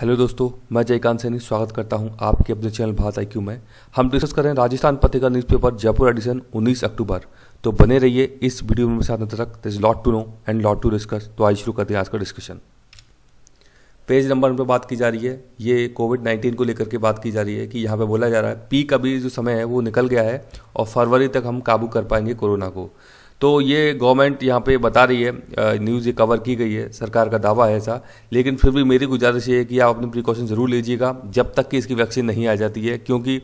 hello दोस्तों मैं जयकांत सैनी स्वागत करता हूं आपके अपने चैनल भारत आई में हम डिस्कस कर रहे हैं राजस्थान पत्रिका न्यूज़पेपर जयपुर एडिशन 19 अक्टूबर तो बने रहिए इस वीडियो में साथ तक there is lot to know and lot to discuss तो आज शुरू करते हैं आज का डिस्कशन पेज नंबर पर बात की जा रही है ये कोविड नाइन्टीन को लेकर के बात की जा रही है कि यहाँ पर बोला जा रहा है पीक अभी जो समय है वो निकल गया है और फरवरी तक हम काबू कर पाएंगे कोरोना को तो ये गवर्नमेंट यहाँ पे बता रही है न्यूज़ ये कवर की गई है सरकार का दावा है ऐसा लेकिन फिर भी मेरी गुजारिश ये है कि आप अपनी प्रिकॉशन ज़रूर लीजिएगा जब तक कि इसकी वैक्सीन नहीं आ जाती है क्योंकि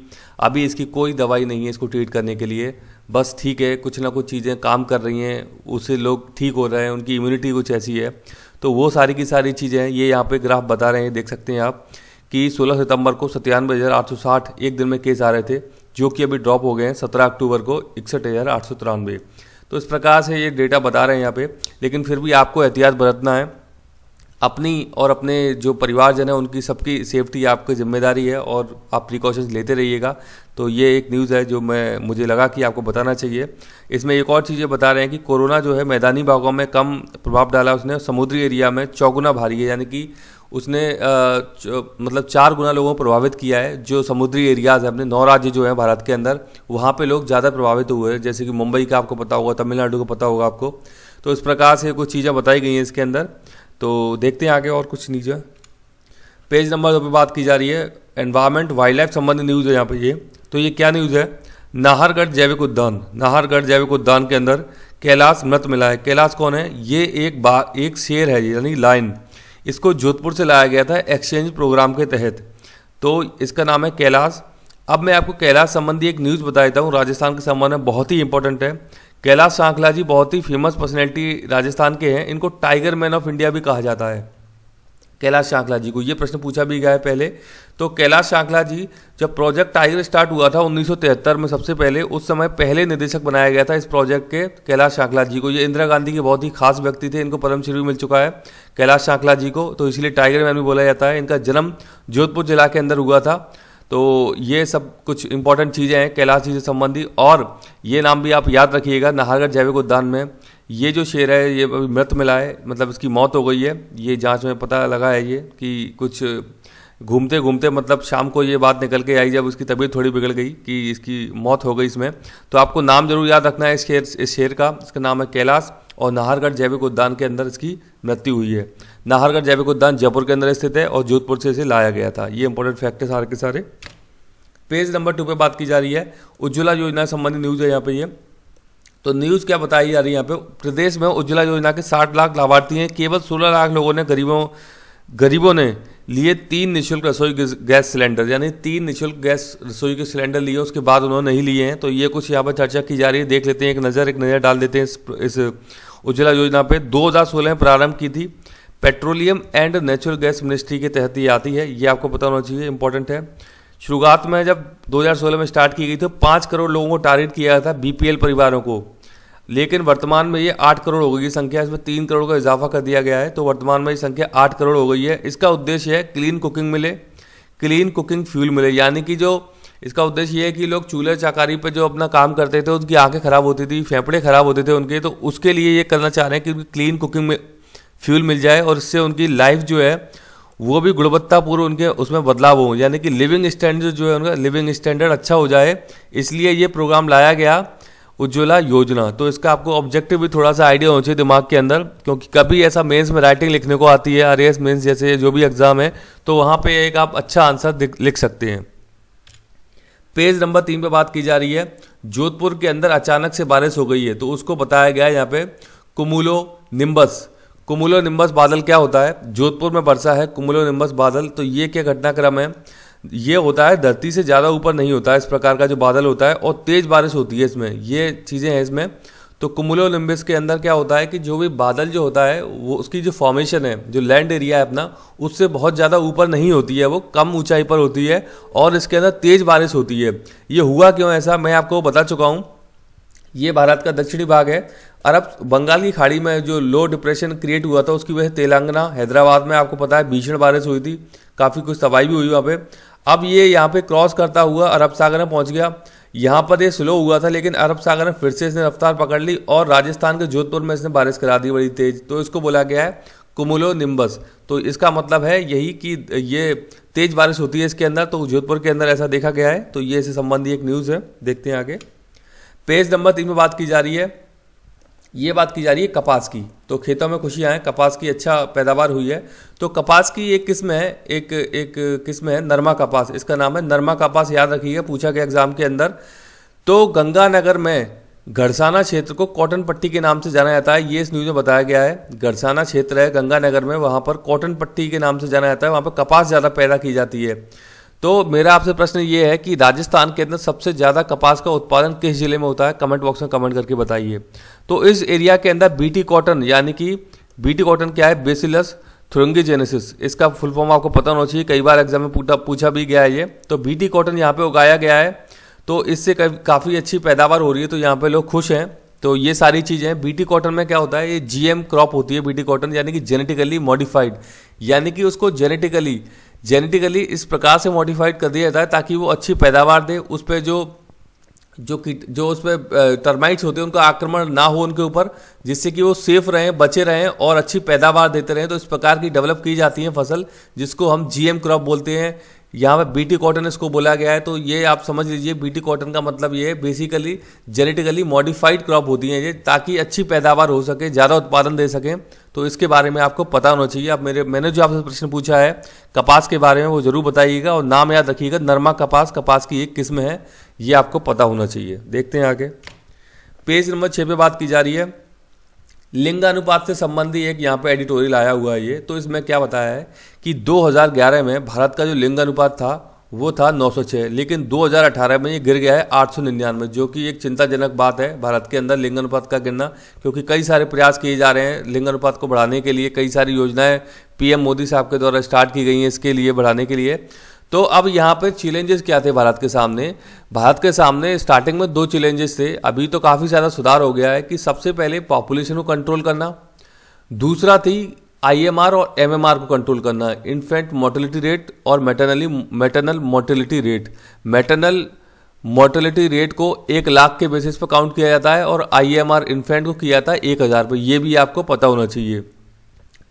अभी इसकी कोई दवाई नहीं है इसको ट्रीट करने के लिए बस ठीक है कुछ ना कुछ चीज़ें काम कर रही हैं उससे लोग ठीक हो रहे हैं उनकी इम्यूनिटी कुछ ऐसी है तो वो सारी की सारी चीज़ें हैं ये यहाँ पे ग्राफ बता रहे हैं देख सकते हैं आप कि 16 सितंबर को सत्तानवे हज़ार आठ सौ साठ एक दिन में केस आ रहे थे जो कि अभी ड्रॉप हो गए हैं सत्रह अक्टूबर को इकसठ हज़ार आठ सौ तिरानवे तो इस प्रकार से ये डेटा बता रहे हैं यहाँ पे लेकिन फिर भी आपको एहतियात बरतना है अपनी और अपने जो परिवारजन है उनकी सबकी सेफ्टी आपकी जिम्मेदारी है और आप प्रिकॉशंस लेते रहिएगा तो ये एक न्यूज़ है जो मैं मुझे लगा कि आपको बताना चाहिए इसमें एक और चीज़ें बता रहे हैं कि कोरोना जो है मैदानी भागों में कम प्रभाव डाला उसने समुद्री एरिया में चौगुना भारी है यानी कि उसने मतलब चार गुना लोगों को प्रभावित किया है जो समुद्री एरियाज़ हैं अपने नौ राज्य जो हैं भारत के अंदर वहाँ पे लोग ज़्यादा प्रभावित हुए हैं जैसे कि मुंबई का आपको पता होगा तमिलनाडु का पता होगा आपको तो इस प्रकार से कुछ चीज़ें बताई गई हैं इसके अंदर तो देखते हैं आगे और कुछ नीचे पेज नंबर दो पर बात की जा रही है एनवायरमेंट वाइल्ड लाइफ संबंधी न्यूज़ है यहाँ पर ये तो ये क्या न्यूज़ है नाहरगढ़ जैविक उद्यान नाहरगढ़ जैविक उद्यान के अंदर कैलाश मृत मिला है कैलाश कौन है ये एक बा एक शेर है यानी लाइन इसको जोधपुर से लाया गया था एक्सचेंज प्रोग्राम के तहत तो इसका नाम है कैलाश अब मैं आपको कैलाश संबंधी एक न्यूज़ बता देता हूँ राजस्थान के संबंध में बहुत ही इंपॉर्टेंट है कैलाश सांखला जी बहुत ही फेमस पर्सनैलिटी राजस्थान के हैं इनको टाइगर मैन ऑफ इंडिया भी कहा जाता है कैलाश सांखला जी को ये प्रश्न पूछा भी गया है पहले तो कैलाश शांखला जी जब प्रोजेक्ट टाइगर स्टार्ट हुआ था 1973 में सबसे पहले उस समय पहले निदेशक बनाया गया था इस प्रोजेक्ट के कैलाश शांखला जी को ये इंदिरा गांधी के बहुत ही खास व्यक्ति थे इनको पद्मश्री भी मिल चुका है कैलाश शांखला जी को तो इसलिए टाइगर मैन भी बोला जाता है इनका जन्म जोधपुर जिला के अंदर हुआ था तो ये सब कुछ इंपॉर्टेंट चीज़ें हैं कैलाश जी से संबंधी और ये नाम भी आप याद रखिएगा नाहरगढ़ जैविक उद्यान में ये जो शेर है ये अभी मृत मिला है मतलब इसकी मौत हो गई है ये जांच में पता लगा है ये कि कुछ घूमते घूमते मतलब शाम को ये बात निकल के आई जब उसकी तबीयत थोड़ी बिगड़ गई कि इसकी मौत हो गई इसमें तो आपको नाम जरूर याद रखना है इस शेर इस शेर का इसका नाम है कैलाश और नाहरगढ़ जैविक उद्यान के अंदर इसकी मृत्यु हुई है नाहरगढ़ जैविक उद्यान जयपुर के अंदर स्थित है और जोधपुर से इसे लाया गया था ये इंपॉर्टेंट फैक्ट है सारे के सारे पेज नंबर टू पर बात की जा रही है उज्ज्वला योजना संबंधी न्यूज़ है यहाँ पर ये तो न्यूज़ क्या बताई जा रही है यहाँ पे प्रदेश में उज्ज्वला योजना के 60 लाख लाभार्थी हैं केवल 16 लाख लोगों ने गरीबों गरीबों ने लिए तीन निःशुल्क रसोई गैस सिलेंडर यानी तीन निःशुल्क गैस रसोई के सिलेंडर लिए उसके बाद उन्होंने नहीं लिए हैं तो ये कुछ यहाँ पर चर्चा की जा रही है देख लेते हैं एक नज़र एक नज़र डाल देते हैं इस, इस उज्ज्वला योजना पे 2016 में प्रारंभ की थी petroleum and natural gas ministry के तहत ये आती है ये आपको पता होना चाहिए इंपॉर्टेंट है शुरुआत में जब 2016 में स्टार्ट की गई थी पाँच करोड़ लोगों को टारगेट किया था बीपीएल परिवारों को लेकिन वर्तमान में ये आठ करोड़ हो गई संख्या इसमें तीन करोड़ का इजाफा कर दिया गया है तो वर्तमान में ये संख्या आठ करोड़ हो गई है इसका उद्देश्य है क्लीन कुकिंग मिले क्लीन कुकिंग फ्यूल मिले यानी कि जो इसका उद्देश्य ये है कि लोग चूल्हे चाकारी पर जो अपना काम करते थे उनकी आंखें खराब होती थी फेफड़े खराब होते थे उनके तो उसके लिए ये करना चाह रहे हैं कि उनकी क्लीन कुकिंग में फ्यूल मिल जाए और इससे उनकी लाइफ जो है वो भी गुणवत्तापूर्व उनके उसमें बदलाव हो यानी कि लिविंग स्टैंडर्ड जो है उनका लिविंग स्टैंडर्ड अच्छा हो जाए इसलिए ये प्रोग्राम लाया गया उज्ज्वला योजना तो इसका आपको ऑब्जेक्टिव भी थोड़ा सा आइडिया होना चाहिए दिमाग के अंदर क्योंकि कभी ऐसा मेंस में राइटिंग लिखने को आती है आर मेन्स जैसे जो भी एग्ज़ाम है तो वहाँ पे एक आप अच्छा आंसर लिख सकते हैं पेज नंबर तीन पे बात की जा रही है जोधपुर के अंदर अचानक से बारिश हो गई है तो उसको बताया गया है यहाँ पे कुमुलो निम्बस कुमुलो निम्बस बादल क्या होता है जोधपुर में बरसा है कुमुलो निम्बस बादल तो ये क्या घटनाक्रम है ये होता है धरती से ज़्यादा ऊपर नहीं होता है इस प्रकार का जो बादल होता है और तेज़ बारिश होती है इसमें ये चीज़ें हैं इसमें तो कुमुलो लिम्बिस के अंदर क्या होता है कि जो भी बादल जो होता है वो उसकी जो फॉर्मेशन है जो लैंड एरिया है अपना उससे बहुत ज़्यादा ऊपर नहीं होती है वो कम ऊंचाई पर होती है और इसके अंदर तेज़ बारिश होती है ये हुआ क्यों ऐसा मैं आपको बता चुका हूँ ये भारत का दक्षिणी भाग है अरब बंगाल की खाड़ी में जो लो डिप्रेशन क्रिएट हुआ था उसकी वजह से तेलंगाना हैदराबाद में आपको पता है भीषण बारिश हुई थी काफ़ी कुछ तबाही भी हुई वहाँ पे अब ये यहाँ पे क्रॉस करता हुआ अरब सागर में पहुँच गया यहाँ पर ये स्लो हुआ था लेकिन अरब सागर में फिर से इसने रफ्तार पकड़ ली और राजस्थान के जोधपुर में इसने बारिश करा दी बड़ी तेज तो इसको बोला गया है कुमुलो निम्बस तो इसका मतलब है यही कि ये तेज बारिश होती है इसके अंदर तो जोधपुर के अंदर ऐसा देखा गया है तो ये इससे संबंधी एक न्यूज़ है देखते हैं आगे पेज नंबर तीन में बात की जा रही है ये बात की जा रही है कपास की तो खेतों में खुशी हैं कपास की अच्छा पैदावार हुई है तो कपास की एक किस्म है एक एक किस्म है नरमा कपास इसका नाम है नरमा कपास याद रखिएगा पूछा गया एग्जाम के अंदर तो गंगानगर में घरसाना क्षेत्र को कॉटन पट्टी के नाम से जाना जाता है ये इस न्यूज़ में बताया गया है घरसाना क्षेत्र है गंगानगर में वहाँ पर कॉटन पट्टी के नाम से जाना जाता है वहाँ पर कपास ज़्यादा पैदा की जाती है तो मेरा आपसे प्रश्न ये है कि राजस्थान के अंदर सबसे ज़्यादा कपास का उत्पादन किस जिले में होता है कमेंट बॉक्स में कमेंट करके बताइए तो इस एरिया के अंदर बीटी कॉटन यानी कि बीटी कॉटन क्या है बेसिलस थुरंगी जेनेसिस इसका फुल फॉर्म आपको पता होना चाहिए कई बार एग्जाम में पूछा पूछा भी गया है ये तो बीटी कॉटन यहाँ पे उगाया गया है तो इससे काफ़ी अच्छी पैदावार हो रही है तो यहाँ पे लोग खुश हैं तो ये सारी चीज़ें बीटी कॉटन में क्या होता है ये जीएम क्रॉप होती है बीटी कॉटन यानी कि जेनेटिकली मॉडिफाइड यानी कि उसको जेनेटिकली जेनेटिकली इस प्रकार से मॉडिफाइड कर दिया जाता है ताकि वो अच्छी पैदावार दे उस पर जो जो कीट जो उस पर टर्माइट्स होते हैं उनका आक्रमण ना हो उनके ऊपर जिससे कि वो सेफ रहें बचे रहें और अच्छी पैदावार देते रहें तो इस प्रकार की डेवलप की जाती है फसल जिसको हम जीएम क्रॉप बोलते हैं यहाँ पे बीटी कॉटन इसको बोला गया है तो ये आप समझ लीजिए बीटी कॉटन का मतलब ये बेसिकली जेनेटिकली मॉडिफाइड क्रॉप होती है ये ताकि अच्छी पैदावार हो सके ज़्यादा उत्पादन दे सकें तो इसके बारे में आपको पता होना चाहिए आप मेरे मैंने जो आपसे प्रश्न पूछा है कपास के बारे में वो जरूर बताइएगा और नाम याद रखिएगा नरमा कपास कपास की एक किस्म है ये आपको पता होना चाहिए देखते हैं आगे पेज नंबर छः पे बात की जा रही है लिंगानुपात से संबंधी एक यहाँ पे एडिटोरियल आया हुआ है ये तो इसमें क्या बताया है कि 2011 में भारत का जो लिंगानुपात था वो था 906 लेकिन 2018 में ये गिर गया है आठ सौ जो कि एक चिंताजनक बात है भारत के अंदर लिंगानुपात का गिरना क्योंकि कई सारे प्रयास किए जा रहे हैं लिंगानुपात को बढ़ाने के लिए कई सारी योजनाएं पीएम मोदी साहब के द्वारा स्टार्ट की गई हैं इसके लिए बढ़ाने के लिए तो अब यहाँ पर चैलेंजेस क्या थे भारत के सामने भारत के सामने स्टार्टिंग में दो चैलेंजेस थे अभी तो काफ़ी ज़्यादा सुधार हो गया है कि सबसे पहले पॉपुलेशन को कंट्रोल करना दूसरा थी आईएमआर और एमएमआर को कंट्रोल करना इन्फेंट मोर्टिलिटी रेट और maternally maternal mortality rate maternal mortality rate को एक लाख के बेसिस पर काउंट किया जाता है और आईएमआर इन्फेंट को किया जाता है एक हज़ार पर यह भी आपको पता होना चाहिए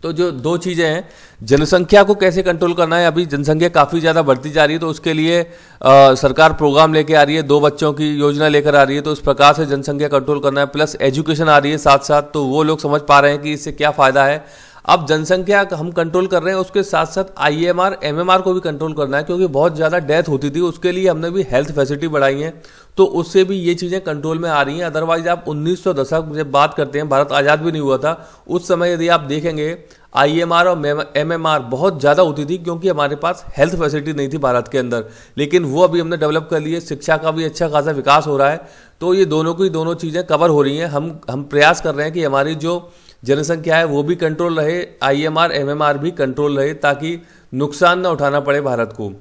तो जो दो चीज़ें हैं जनसंख्या को कैसे कंट्रोल करना है अभी जनसंख्या काफ़ी ज़्यादा बढ़ती जा रही है तो उसके लिए आ, सरकार प्रोग्राम लेके आ रही है दो बच्चों की योजना लेकर आ रही है तो उस प्रकार से जनसंख्या कंट्रोल करना है प्लस एजुकेशन आ रही है साथ साथ तो वो लोग समझ पा रहे हैं कि इससे क्या फ़ायदा है अब जनसंख्या हम कंट्रोल कर रहे हैं उसके साथ साथ I M R M M R को भी कंट्रोल करना है क्योंकि बहुत ज़्यादा डेथ होती थी उसके लिए हमने भी हेल्थ फैसिलिटी बढ़ाई है तो उससे भी ये चीज़ें कंट्रोल में आ रही हैं अदरवाइज आप उन्नीस सौ दशक जब बात करते हैं भारत आज़ाद भी नहीं हुआ था उस समय यदि आप देखेंगे आई एम आर और एम एम आर बहुत ज़्यादा होती थी क्योंकि हमारे पास हेल्थ फैसिलिटी नहीं थी भारत के अंदर लेकिन वो अभी हमने डेवलप कर ली है शिक्षा का भी अच्छा खासा विकास हो रहा है तो ये दोनों की दोनों चीज़ें कवर हो रही हैं हम हम प्रयास कर रहे हैं कि हमारी जो जनसंख्या है वो भी कंट्रोल रहे आईएमआर एमएमआर भी कंट्रोल रहे ताकि नुकसान न उठाना पड़े भारत को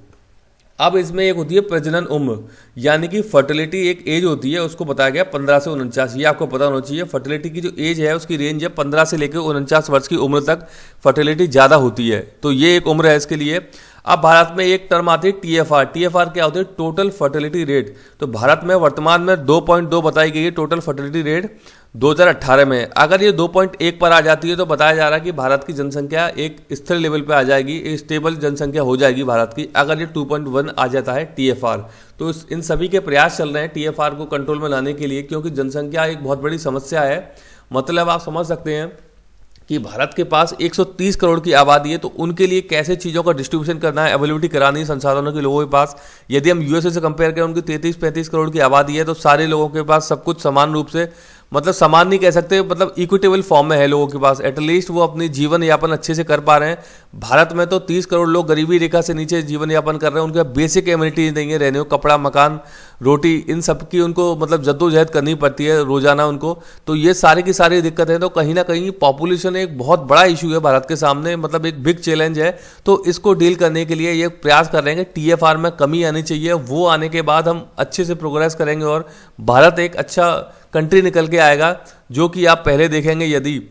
अब इसमें एक होती है प्रजनन उम्र यानी कि फर्टिलिटी एक एज होती है उसको बताया गया पंद्रह से उनचास ये आपको पता होना चाहिए फर्टिलिटी की जो एज है उसकी रेंज है पंद्रह से लेकर उनचास वर्ष की उम्र तक फर्टिलिटी ज़्यादा होती है तो ये एक उम्र है इसके लिए अब भारत में एक टर्म आती है T F R T F R क्या होती है टोटल फर्टिलिटी रेट तो भारत में वर्तमान में दो पॉइंट दो बताई गई है टोटल फर्टिलिटी रेट 2018 में अगर ये 2.1 पर आ जाती है तो बताया जा रहा है कि भारत की जनसंख्या एक स्थिर लेवल पर आ जाएगी एक स्टेबल जनसंख्या हो जाएगी भारत की अगर ये 2.1 आ जाता है टी एफ आर तो इन सभी के प्रयास चल रहे हैं टी एफ आर को कंट्रोल में लाने के लिए क्योंकि जनसंख्या एक बहुत बड़ी समस्या है मतलब आप समझ सकते हैं कि भारत के पास 130 करोड़ की आबादी है तो उनके लिए कैसे चीज़ों का डिस्ट्रीब्यूशन करना है अवेलेबिलिटी करानी है संसाधनों के लोगों के पास यदि हम यूएसए से कंपेयर करें उनकी 33 पैंतीस करोड़ की आबादी है तो सारे लोगों के पास सब कुछ समान रूप से मतलब समान नहीं कह सकते मतलब इक्विटेबल फॉर्म में है लोगों के पास एटलीस्ट वो अपनी जीवन यापन अच्छे से कर पा रहे हैं भारत में तो 30 करोड़ लोग गरीबी रेखा से नीचे जीवन यापन कर रहे हैं उनके बेसिक एम्यूनिटी नहीं है रहने को कपड़ा मकान रोटी इन सब की उनको मतलब जद्दोजहद करनी पड़ती है रोजाना उनको तो ये सारी की सारी दिक्कत है तो कहीं ना कहीं पॉपुलेशन एक बहुत बड़ा इशू है भारत के सामने मतलब एक बिग चैलेंज है तो इसको डील करने के लिए ये प्रयास कर रहे हैं कि टी में कमी आनी चाहिए वो आने के बाद हम अच्छे से प्रोग्रेस करेंगे और भारत एक अच्छा कंट्री निकल के आएगा जो कि आप पहले देखेंगे यदि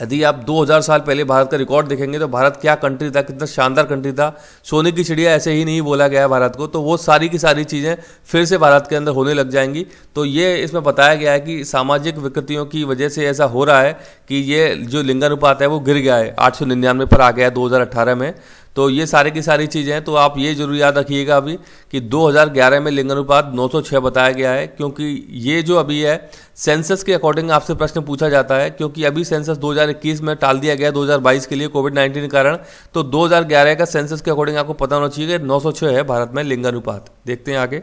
यदि आप 2000 साल पहले भारत का रिकॉर्ड देखेंगे तो भारत क्या कंट्री था कितना शानदार कंट्री था सोने की चिड़िया ऐसे ही नहीं बोला गया है भारत को तो वो सारी की सारी चीज़ें फिर से भारत के अंदर होने लग जाएंगी तो ये इसमें बताया गया है कि सामाजिक विकृतियों की वजह से ऐसा हो रहा है कि ये जो लिंगानुपात है वो गिर गया है आठ पर आ गया है दो में तो ये सारे की सारी चीज़ें हैं तो आप ये जरूर याद रखिएगा अभी कि 2011 में लिंगानुपात 906 बताया गया है क्योंकि ये जो अभी है सेंसस के अकॉर्डिंग आपसे प्रश्न पूछा जाता है क्योंकि अभी सेंसस 2021 में टाल दिया गया 2022 के लिए कोविड 19 के कारण तो 2011 का सेंसस के अकॉर्डिंग आपको पता होना चाहिए कि 906 है भारत में लिंगानुपात देखते हैं आगे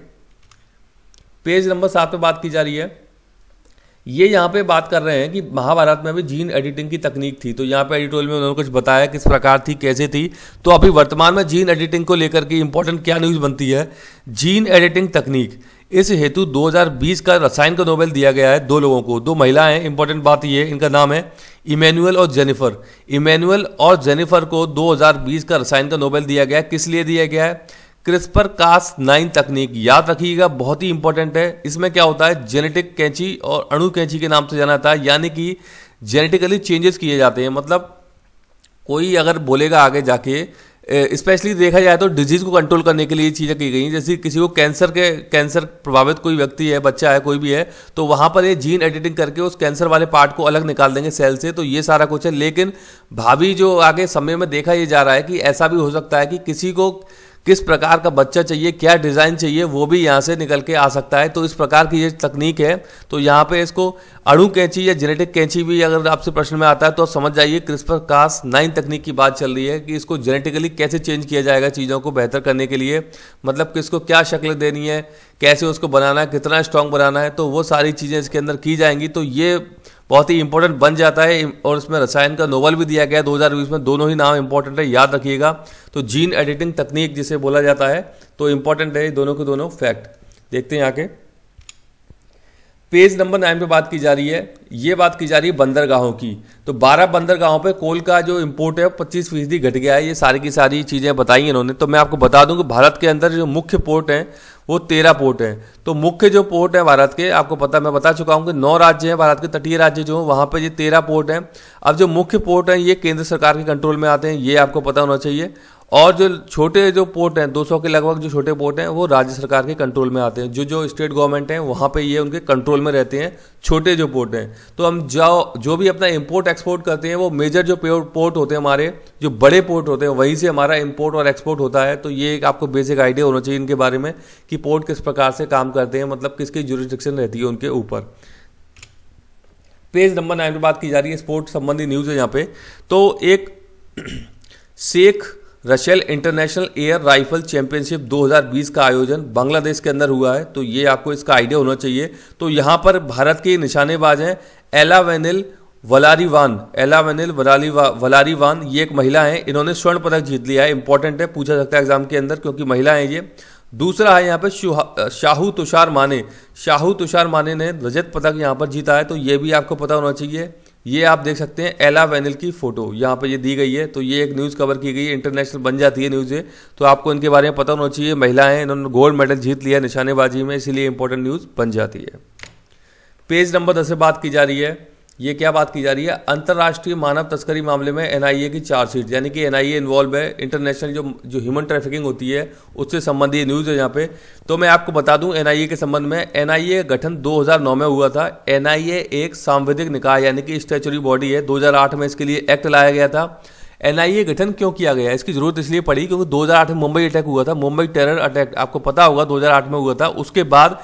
पेज नंबर सात पर बात की जा रही है ये यहाँ पे बात कर रहे हैं कि महाभारत में भी जीन एडिटिंग की तकनीक थी तो यहाँ पे एडिटोरियल में उन्होंने कुछ बताया किस प्रकार थी कैसे थी तो अभी वर्तमान में जीन एडिटिंग को लेकर के इंपॉर्टेंट क्या न्यूज़ बनती है जीन एडिटिंग तकनीक इस हेतु 2020 का रसायन का नोबेल दिया गया है दो लोगों को दो महिलाएं इंपॉर्टेंट बात ये इनका नाम है इमैनुअल और जेनिफर इमैनुअल और जेनिफर को 2020 का रसायन का नोबेल दिया गया है किस लिए दिया गया है क्रिस्पर कास नाइन तकनीक याद रखिएगा बहुत ही इंपॉर्टेंट है इसमें क्या होता है जेनेटिक कैंची और अणु कैंची के नाम से जाना जाता है यानी कि जेनेटिकली चेंजेस किए जाते हैं मतलब कोई अगर बोलेगा आगे जाके स्पेशली देखा जाए तो डिजीज़ को कंट्रोल करने के लिए चीज़ें की गई जैसे किसी को कैंसर के कैंसर प्रभावित कोई व्यक्ति है बच्चा है कोई भी है तो वहाँ पर ये जीन एडिटिंग करके उस कैंसर वाले पार्ट को अलग निकाल देंगे सेल से तो ये सारा कुछ है लेकिन भावी जो आगे समय में देखा ये जा रहा है कि ऐसा भी हो सकता है कि किसी को किस प्रकार का बच्चा चाहिए क्या डिज़ाइन चाहिए वो भी यहाँ से निकल के आ सकता है तो इस प्रकार की ये तकनीक है तो यहाँ पे इसको अणु कैंची या जेनेटिक कैंची भी अगर आपसे प्रश्न में आता है तो आप समझ जाइए क्रिस्पर कास नाइन तकनीक की बात चल रही है कि इसको जेनेटिकली कैसे चेंज किया जाएगा चीज़ों को बेहतर करने के लिए मतलब कि इसको क्या शक्ल देनी है कैसे उसको बनाना है कितना स्ट्रांग बनाना है तो वो सारी चीज़ें इसके अंदर की जाएंगी तो ये बहुत ही इंपॉर्टेंट बन जाता है और इसमें रसायन का नोवल भी दिया गया है दो में दोनों ही नाम इंपॉर्टेंट है याद रखिएगा तो जीन एडिटिंग तकनीक जिसे बोला जाता है तो इंपॉर्टेंट है दोनों के दोनों फैक्ट देखते हैं यहाँ के पेज नंबर नाइन पे बात की जा रही है ये बात की जा रही है बंदरगाहों की तो 12 बंदरगाहों पे कोल का जो इम्पोर्ट है पच्चीस फीसदी घट गया है ये सारी की सारी चीज़ें बताई इन्होंने तो मैं आपको बता दूं कि भारत के अंदर जो मुख्य पोर्ट हैं वो तेरह पोर्ट हैं तो मुख्य जो पोर्ट है भारत के आपको पता मैं बता चुका हूँ कि नौ राज्य हैं भारत के तटीय राज्य जो हैं वहाँ पर ये तेरह पोर्ट हैं अब जो मुख्य पोर्ट हैं ये केंद्र सरकार के कंट्रोल में आते हैं ये आपको पता होना चाहिए और जो छोटे जो पोर्ट हैं 200 के लगभग जो छोटे पोर्ट हैं वो राज्य सरकार के कंट्रोल में आते हैं जो जो स्टेट गवर्नमेंट हैं वहाँ पे ये उनके कंट्रोल में रहते हैं छोटे जो पोर्ट हैं तो हम जो जो भी अपना इम्पोर्ट एक्सपोर्ट करते हैं वो मेजर जो पोर्ट होते हैं हमारे जो बड़े पोर्ट होते हैं वहीं से हमारा इम्पोर्ट और एक्सपोर्ट होता है तो ये एक आपको बेसिक आइडिया होना चाहिए इनके बारे में कि पोर्ट किस प्रकार से काम करते हैं मतलब किसकी जुरिस्टिक्शन रहती है उनके ऊपर पेज नंबर नाइन पर बात की जा रही है स्पोर्ट संबंधी न्यूज़ है यहाँ पे तो एक Sheikh Russel international air rifle championship 2020 का आयोजन बांग्लादेश के अंदर हुआ है तो ये आपको इसका आइडिया होना चाहिए तो यहाँ पर भारत के निशानेबाज हैं एला वेनिल वलारीवान एला वेनिल वलारीवा वलारीवान ये एक महिला हैं इन्होंने स्वर्ण पदक जीत लिया है इंपॉर्टेंट है पूछा सकता है एग्जाम के अंदर क्योंकि महिला हैं ये दूसरा है यहाँ पर शाहू तुषार माने शाहू तुषार माने ने रजत पदक यहाँ पर जीता है तो ये भी आपको पता होना चाहिए ये आप देख सकते हैं एला वैनिल की फ़ोटो यहाँ पर ये दी गई है तो ये एक न्यूज़ कवर की गई है इंटरनेशनल बन जाती है न्यूज़ ये तो आपको इनके बारे में पता होना चाहिए महिला हैं इन्होंने गोल्ड मेडल जीत लिया निशानेबाजी में इसीलिए इंपॉर्टेंट न्यूज़ बन जाती है पेज नंबर दस से बात की जा रही है ये क्या बात की जा रही है अंतर्राष्ट्रीय मानव तस्करी मामले में एनआईए की चार्जशीट यानी कि एनआईए इन्वॉल्व है इंटरनेशनल जो जो ह्यूमन ट्रैफिकिंग होती है उससे संबंधित न्यूज़ है यहाँ पे तो मैं आपको बता दूं एनआईए के संबंध में एनआईए गठन 2009 में हुआ था एनआईए एक सांविधिक निकाय यानी कि स्टेचुरी बॉडी है 2008 में इसके लिए एक्ट लाया गया था एनआईए गठन क्यों किया गया इसकी ज़रूरत इसलिए पड़ी क्योंकि 2008 में मुंबई अटैक हुआ था मुंबई टेरर अटैक आपको पता होगा 2008 में हुआ था उसके बाद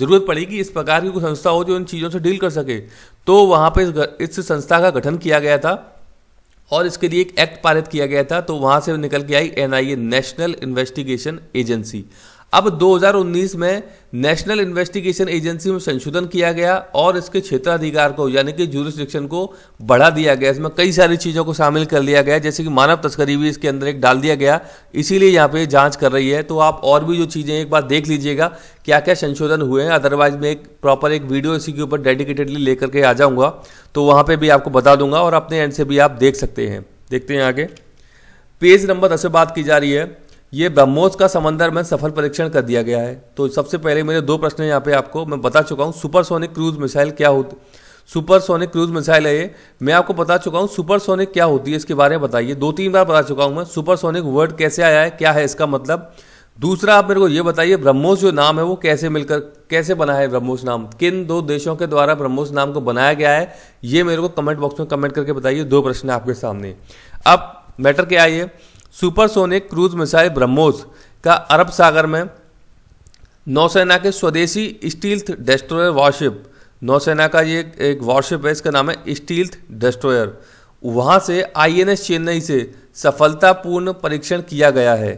जरूरत पड़ेगी इस प्रकार की कोई संस्था हो जो इन चीज़ों से डील कर सके तो वहाँ पर इस, संस्था का गठन किया गया था और इसके लिए एक एक्ट पारित किया गया था तो वहाँ से निकल के I N national investigation agency अब 2019 में नेशनल इन्वेस्टिगेशन एजेंसी में संशोधन किया गया और इसके क्षेत्राधिकार को यानी कि जूरिस्डिक्शन को बढ़ा दिया गया इसमें कई सारी चीज़ों को शामिल कर लिया गया जैसे कि मानव तस्करी भी इसके अंदर एक डाल दिया गया इसीलिए यहाँ पे जांच कर रही है तो आप और भी जो चीज़ें एक बार देख लीजिएगा क्या क्या संशोधन हुए हैं अदरवाइज मैं एक प्रॉपर एक वीडियो इसी के ऊपर डेडिकेटेडली लेकर के आ जाऊँगा तो वहाँ पर भी आपको बता दूंगा और अपने एंड से भी आप देख सकते हैं देखते हैं आगे पेज नंबर दस से बात की जा रही है ये ब्रह्मोस का समंदर में सफल परीक्षण कर दिया गया है तो सबसे पहले मेरे दो प्रश्न यहाँ पे आपको मैं बता चुका हूँ सुपरसोनिक क्रूज मिसाइल क्या होती सुपरसोनिक क्रूज मिसाइल है ये मैं आपको बता चुका हूँ सुपरसोनिक क्या होती है इसके बारे में बताइए दो तीन बार बता चुका हूँ मैं सुपरसोनिक वर्ड कैसे आया है क्या है इसका मतलब दूसरा आप मेरे को ये बताइए ब्रह्मोस जो नाम है वो कैसे मिलकर कैसे बना है ब्रह्मोस नाम किन दो देशों के द्वारा ब्रह्मोस नाम को बनाया गया है ये मेरे को कमेंट बॉक्स में कमेंट करके बताइए दो प्रश्न आपके सामने अब मैटर क्या आइए सुपरसोनिक क्रूज मिसाइल ब्रह्मोस का अरब सागर में नौसेना के स्वदेशी स्टील्थ डेस्ट्रोयर वॉरशिप नौसेना का ये एक वॉरशिप है इसका नाम है स्टील्थ डेस्ट्रोयर वहाँ से आईएनएस चेन्नई से सफलतापूर्ण परीक्षण किया गया है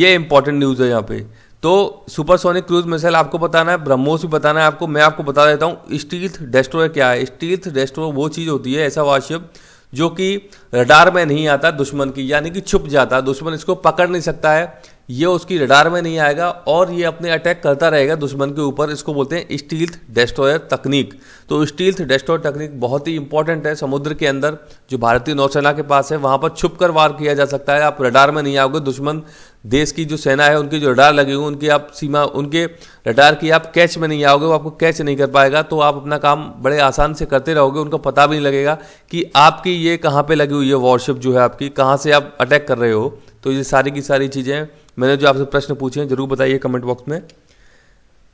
ये इंपॉर्टेंट न्यूज़ है यहाँ पे तो सुपरसोनिक क्रूज मिसाइल आपको बताना है ब्रह्मोस भी बताना है आपको मैं आपको बता देता हूँ स्टील्थ डेस्ट्रोयर क्या है स्टील्थ डेस्ट्रोयर वो चीज़ होती है ऐसा वॉरशिप जो कि रडार में नहीं आता दुश्मन की यानी कि छुप जाता दुश्मन इसको पकड़ नहीं सकता है ये उसकी रडार में नहीं आएगा और ये अपने अटैक करता रहेगा दुश्मन के ऊपर इसको बोलते हैं स्टील्थ डेस्ट्रॉयर तकनीक तो स्टील्थ डेस्ट्रॉयर तकनीक बहुत ही इंपॉर्टेंट है समुद्र के अंदर जो भारतीय नौसेना के पास है वहाँ पर छुप कर वार किया जा सकता है आप रडार में नहीं आओगे दुश्मन देश की जो सेना है उनकी जो रडार लगी हुई उनकी आप सीमा उनके रडार की आप कैच में नहीं आओगे वो आपको कैच नहीं कर पाएगा तो आप अपना काम बड़े आसान से करते रहोगे उनको पता भी नहीं लगेगा कि आपकी ये कहाँ पर लगी हुई है वॉरशिप जो है आपकी कहाँ से आप अटैक कर रहे हो तो ये सारी की सारी चीज़ें मैंने जो आपसे प्रश्न पूछे हैं जरूर बताइए कमेंट बॉक्स में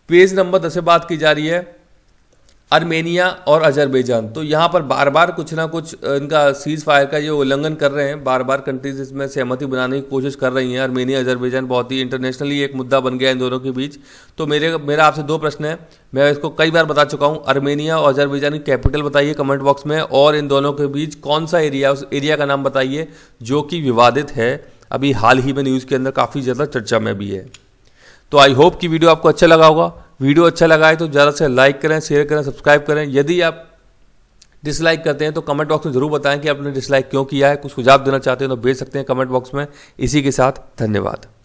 पेज नंबर दस से बात की जा रही है अर्मेनिया और अजरबैजान तो यहाँ पर बार बार कुछ ना कुछ इनका सीज फायर का ये उल्लंघन कर रहे हैं बार बार कंट्रीज इसमें सहमति बनाने की कोशिश कर रही हैं आर्मेनिया अजरबैजान बहुत ही इंटरनेशनली एक मुद्दा बन गया इन दोनों के बीच तो मेरे मेरा आपसे दो प्रश्न है मैं इसको कई बार बता चुका हूँ अर्मेनिया और अजरबैजान की कैपिटल बताइए कमेंट बॉक्स में और इन दोनों के बीच कौन सा एरिया उस एरिया का नाम बताइए जो कि विवादित है अभी हाल ही में न्यूज़ के अंदर काफ़ी ज़्यादा चर्चा में भी है तो आई होप कि वीडियो आपको अच्छा लगा होगा वीडियो अच्छा लगा है तो ज़्यादा से लाइक करें शेयर करें सब्सक्राइब करें यदि आप डिसलाइक करते हैं तो कमेंट बॉक्स में ज़रूर बताएं कि आपने डिसलाइक क्यों किया है कुछ सुझाव देना चाहते हैं तो भेज सकते हैं कमेंट बॉक्स में इसी के साथ धन्यवाद